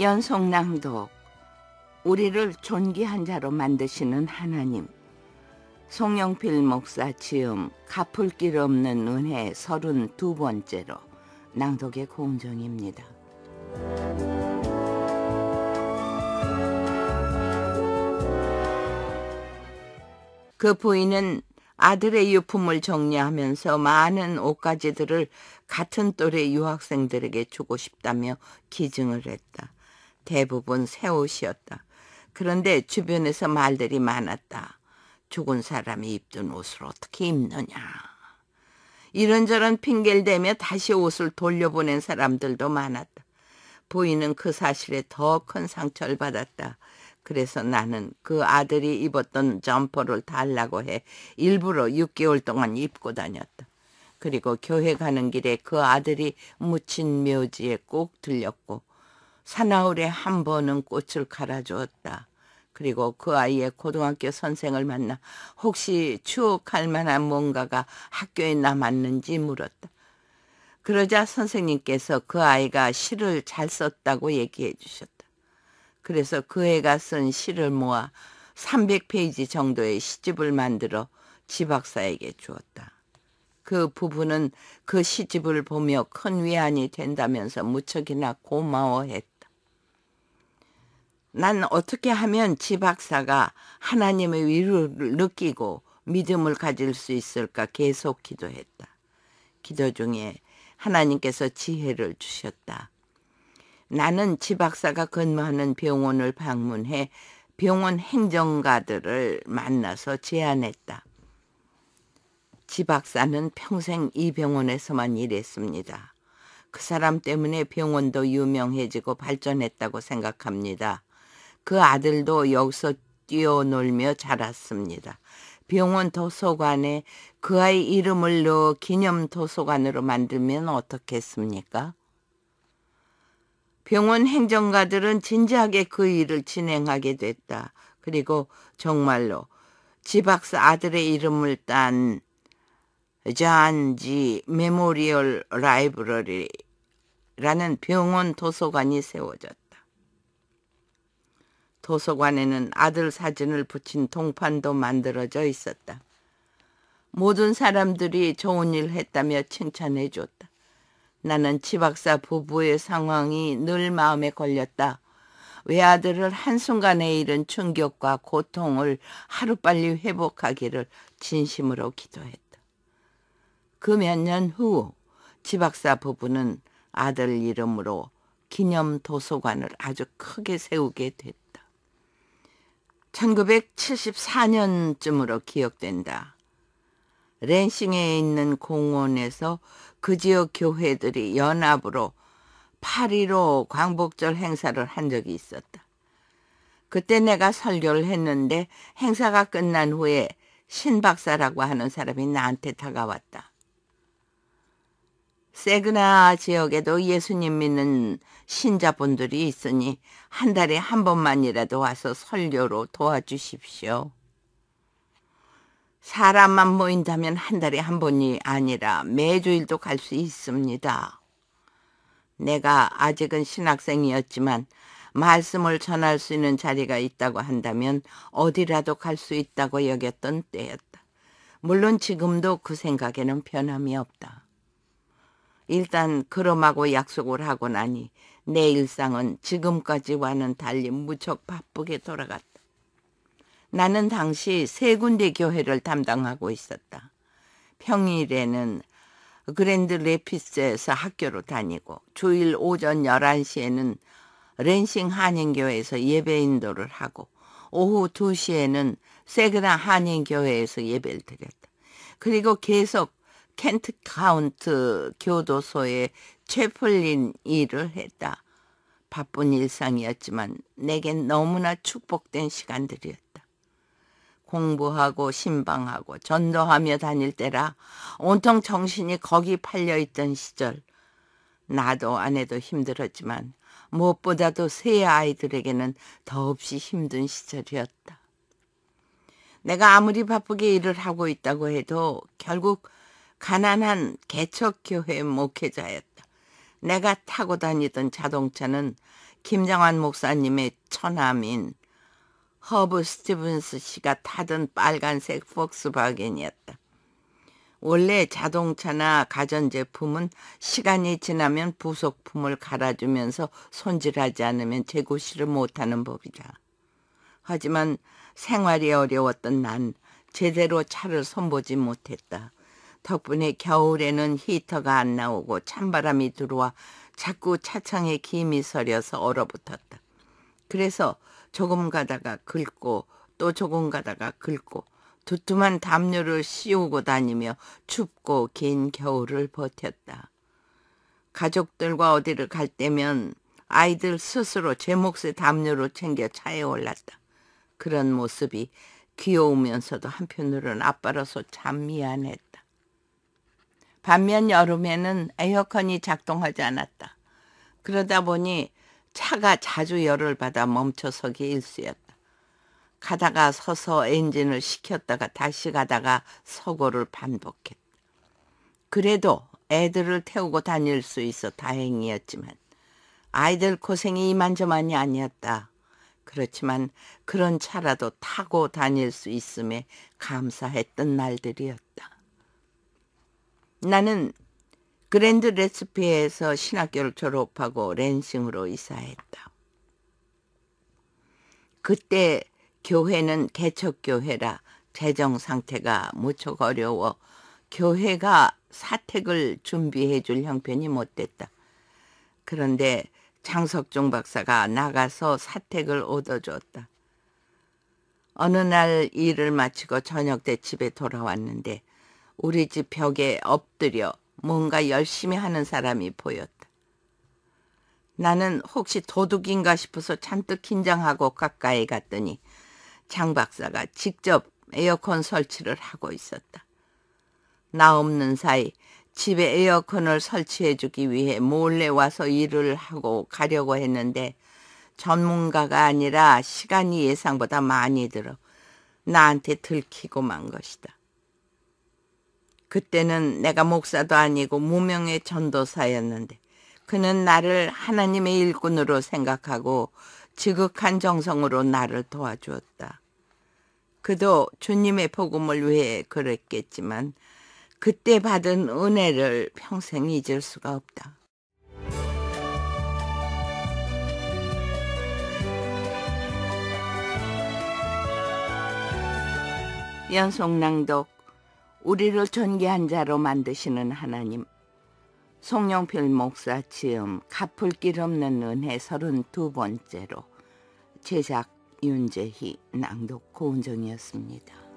연속낭독 우리를 존귀한 자로 만드시는 하나님 송영필 목사 지음 갚을 길 없는 은혜 서른 두번째로 낭독의 공정입니다. 그 부인은 아들의 유품을 정리하면서 많은 옷가지들을 같은 또래 유학생들에게 주고 싶다며 기증을 했다. 대부분 새 옷이었다. 그런데 주변에서 말들이 많았다. 죽은 사람이 입던 옷을 어떻게 입느냐. 이런저런 핑계를 대며 다시 옷을 돌려보낸 사람들도 많았다. 보이는 그 사실에 더 큰 상처를 받았다. 그래서 나는 그 아들이 입었던 점퍼를 달라고 해 일부러 6개월 동안 입고 다녔다. 그리고 교회 가는 길에 그 아들이 묻힌 묘지에 꼭 들렸고 사나울에한 번은 꽃을 갈아주었다. 그리고 그 아이의 고등학교 선생을 만나 혹시 추억할 만한 뭔가가 학교에 남았는지 물었다. 그러자 선생님께서 그 아이가 시를 잘 썼다고 얘기해 주셨다. 그래서 그 애가 쓴 시를 모아 300페이지 정도의 시집을 만들어 지박사에게 주었다. 그 부부는 그 시집을 보며 큰 위안이 된다면서 무척이나 고마워했다. 난 어떻게 하면 지 박사가 하나님의 위로를 느끼고 믿음을 가질 수 있을까 계속 기도했다. 기도 중에 하나님께서 지혜를 주셨다. 나는 지 박사가 근무하는 병원을 방문해 병원 행정가들을 만나서 제안했다. 지 박사는 평생 이 병원에서만 일했습니다. 그 사람 때문에 병원도 유명해지고 발전했다고 생각합니다. 그 아들도 여기서 뛰어놀며 자랐습니다. 병원 도서관에 그 아이 이름을 넣어 기념 도서관으로 만들면 어떻겠습니까? 병원 행정가들은 진지하게 그 일을 진행하게 됐다. 그리고 정말로 지박사 아들의 이름을 딴 잔지 메모리얼 라이브러리라는 병원 도서관이 세워졌다. 도서관에는 아들 사진을 붙인 동판도 만들어져 있었다. 모든 사람들이 좋은 일 했다며 칭찬해 줬다. 나는 치박사 부부의 상황이 늘 마음에 걸렸다. 외아들을 한순간에 잃은 충격과 고통을 하루빨리 회복하기를 진심으로 기도했다. 그 몇 년 후 지박사 부부는 아들 이름으로 기념 도서관을 아주 크게 세우게 됐다. 1974년쯤으로 기억된다. 랜싱에 있는 공원에서 그 지역 교회들이 연합으로 8.15 광복절 행사를 한 적이 있었다. 그때 내가 설교를 했는데 행사가 끝난 후에 신 박사라고 하는 사람이 나한테 다가왔다. 세그나 지역에도 예수님 믿는 신자분들이 있으니 한 달에 한 번만이라도 와서 설교로 도와주십시오. 사람만 모인다면 한 달에 한 번이 아니라 매주일도 갈 수 있습니다. 내가 아직은 신학생이었지만 말씀을 전할 수 있는 자리가 있다고 한다면 어디라도 갈 수 있다고 여겼던 때였다. 물론 지금도 그 생각에는 변함이 없다. 일단 그럼하고 약속을 하고 나니 내 일상은 지금까지와는 달리 무척 바쁘게 돌아갔다. 나는 당시 세 군데 교회를 담당하고 있었다. 평일에는 그랜드 레피스에서 학교로 다니고 주일 오전 11시에는 랜싱 한인교회에서 예배 인도를 하고 오후 2시에는 세그나 한인교회에서 예배를 드렸다. 그리고 계속 켄트 카운트 교도소에 채플린 일을 했다. 바쁜 일상이었지만 내겐 너무나 축복된 시간들이었다. 공부하고 신방하고 전도하며 다닐 때라 온통 정신이 거기 팔려있던 시절 나도 아내도 힘들었지만 무엇보다도 새 아이들에게는 더없이 힘든 시절이었다. 내가 아무리 바쁘게 일을 하고 있다고 해도 결국 가난한 개척교회 목회자였다. 내가 타고 다니던 자동차는 김정환 목사님의 처남인 허브 스티븐스 씨가 타던 빨간색 폭스바겐이었다. 원래 자동차나 가전제품은 시간이 지나면 부속품을 갈아주면서 손질하지 않으면 재고시를 못하는 법이다. 하지만 생활이 어려웠던 난 제대로 차를 손보지 못했다. 덕분에 겨울에는 히터가 안 나오고 찬바람이 들어와 자꾸 차창에 김이 서려서 얼어붙었다. 그래서 조금 가다가 긁고 또 조금 가다가 긁고 두툼한 담요를 씌우고 다니며 춥고 긴 겨울을 버텼다. 가족들과 어디를 갈 때면 아이들 스스로 제 몫의 담요로 챙겨 차에 올랐다. 그런 모습이 귀여우면서도 한편으로는 아빠로서 참 미안했다. 반면 여름에는 에어컨이 작동하지 않았다. 그러다 보니 차가 자주 열을 받아 멈춰서기 일쑤였다. 가다가 서서 엔진을 식혔다가 다시 가다가 서고를 반복했다. 그래도 애들을 태우고 다닐 수 있어 다행이었지만 아이들 고생이 이만저만이 아니었다. 그렇지만 그런 차라도 타고 다닐 수 있음에 감사했던 날들이었다. 나는 그랜드 레스피에서 신학교를 졸업하고 랜싱으로 이사했다. 그때 교회는 개척교회라 재정 상태가 무척 어려워 교회가 사택을 준비해 줄 형편이 못 됐다. 그런데 장석종 박사가 나가서 사택을 얻어줬다. 어느 날 일을 마치고 저녁 때 집에 돌아왔는데 우리 집 벽에 엎드려 뭔가 열심히 하는 사람이 보였다. 나는 혹시 도둑인가 싶어서 잔뜩 긴장하고 가까이 갔더니 장 박사가 직접 에어컨 설치를 하고 있었다. 나 없는 사이 집에 에어컨을 설치해주기 위해 몰래 와서 일을 하고 가려고 했는데 전문가가 아니라 시간이 예상보다 많이 들어 나한테 들키고 만 것이다. 그때는 내가 목사도 아니고 무명의 전도사였는데 그는 나를 하나님의 일꾼으로 생각하고 지극한 정성으로 나를 도와주었다. 그도 주님의 복음을 위해 그랬겠지만 그때 받은 은혜를 평생 잊을 수가 없다. 연속 낭독 우리를 존귀한 자로 만드시는 하나님 송영필 목사 지음 갚을 길 없는 은혜 32번째로 제작 윤재희 낭독 고은정이었습니다.